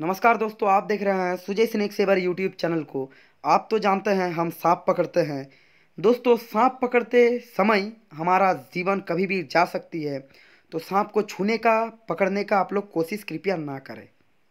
नमस्कार दोस्तों आप देख रहे हैं Sujay snake saver YouTube channel को आप तो जानते हैं हम सांप पकड़ते हैं दोस्तों सांप पकड़ते समय हमारा जीवन कभी भी जा सकती है तो सांप को छूने का पकड़ने का आप लोग कोशिश कृपया ना करें